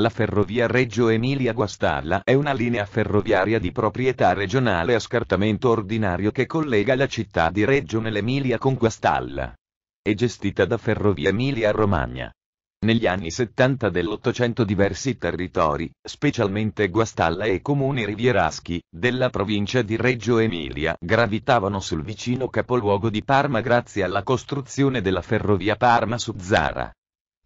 La ferrovia Reggio Emilia-Guastalla è una linea ferroviaria di proprietà regionale a scartamento ordinario che collega la città di Reggio nell'Emilia con Guastalla. È gestita da Ferrovia Emilia-Romagna. Negli anni 70 dell'Ottocento diversi territori, specialmente Guastalla e comuni rivieraschi, della provincia di Reggio Emilia, gravitavano sul vicino capoluogo di Parma grazie alla costruzione della ferrovia Parma-Suzzara.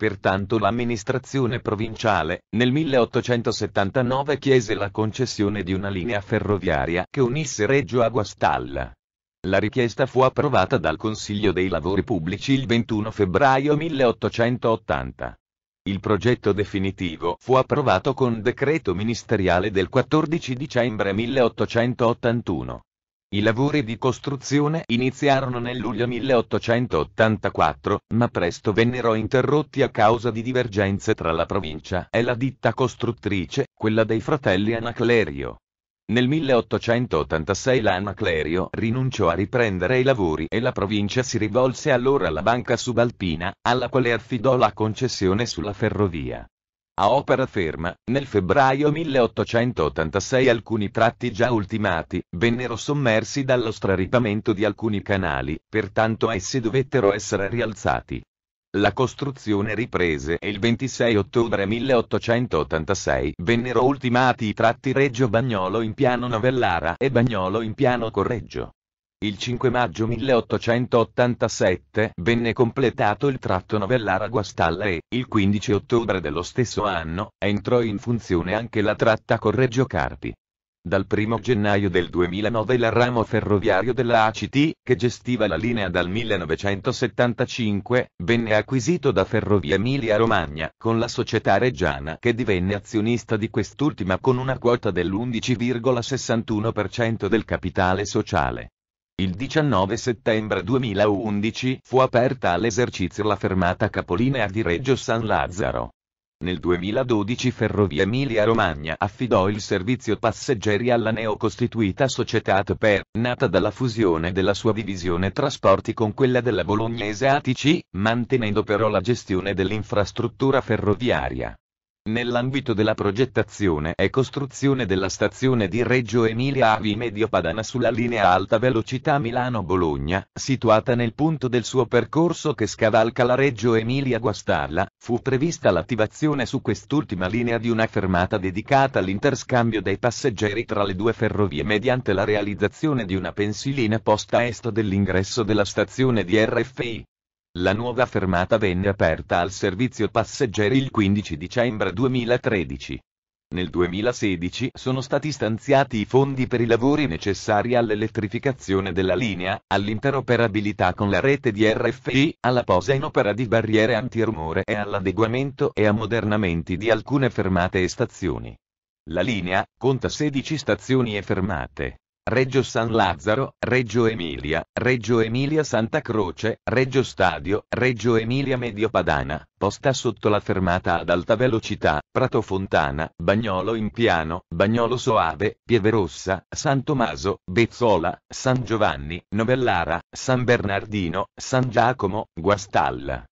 Pertanto l'amministrazione provinciale, nel 1879 chiese la concessione di una linea ferroviaria che unisse Reggio a Guastalla. La richiesta fu approvata dal Consiglio dei Lavori Pubblici il 21 febbraio 1880. Il progetto definitivo fu approvato con decreto ministeriale del 14 dicembre 1881. I lavori di costruzione iniziarono nel luglio 1884, ma presto vennero interrotti a causa di divergenze tra la provincia e la ditta costruttrice, quella dei fratelli Anaclerio. Nel 1886 l'Anaclerio rinunciò a riprendere i lavori e la provincia si rivolse allora alla banca subalpina, alla quale affidò la concessione sulla ferrovia. A opera ferma, nel febbraio 1886 alcuni tratti già ultimati, vennero sommersi dallo straripamento di alcuni canali, pertanto essi dovettero essere rialzati. La costruzione riprese e il 26 ottobre 1886 vennero ultimati i tratti Reggio Bagnolo in piano Novellara e Bagnolo in piano Correggio. Il 5 maggio 1887 venne completato il tratto Novellara-Guastalla e, il 15 ottobre dello stesso anno, entrò in funzione anche la tratta Correggio Carpi. Dal 1 gennaio del 2009 il ramo ferroviario della ACT, che gestiva la linea dal 1975, venne acquisito da Ferrovia Emilia Romagna, con la società Reggiana che divenne azionista di quest'ultima con una quota dell'11,61% del capitale sociale. Il 19 settembre 2011 fu aperta all'esercizio la fermata capolinea di Reggio San Lazzaro. Nel 2012 Ferrovia Emilia Romagna affidò il servizio passeggeri alla neocostituita società TPER, nata dalla fusione della sua divisione trasporti con quella della bolognese ATC, mantenendo però la gestione dell'infrastruttura ferroviaria. Nell'ambito della progettazione e costruzione della stazione di Reggio Emilia Avi Medio Padana sulla linea alta velocità Milano-Bologna, situata nel punto del suo percorso che scavalca la Reggio Emilia-Guastalla, fu prevista l'attivazione su quest'ultima linea di una fermata dedicata all'interscambio dei passeggeri tra le due ferrovie mediante la realizzazione di una pensilina posta a est dell'ingresso della stazione di RFI. La nuova fermata venne aperta al servizio passeggeri il 15 dicembre 2013. Nel 2016 sono stati stanziati i fondi per i lavori necessari all'elettrificazione della linea, all'interoperabilità con la rete di RFI, alla posa in opera di barriere antirumore e all'adeguamento e ammodernamenti di alcune fermate e stazioni. La linea conta 16 stazioni e fermate. Reggio San Lazzaro, Reggio Emilia, Reggio Emilia Santa Croce, Reggio Stadio, Reggio Emilia Medio Padana, posta sotto la fermata ad alta velocità, Prato Fontana, Bagnolo Impiano, Bagnolo Soave, Pieve Rossa, San Tommaso, Bezzola, San Giovanni, Novellara, San Bernardino, San Giacomo, Guastalla.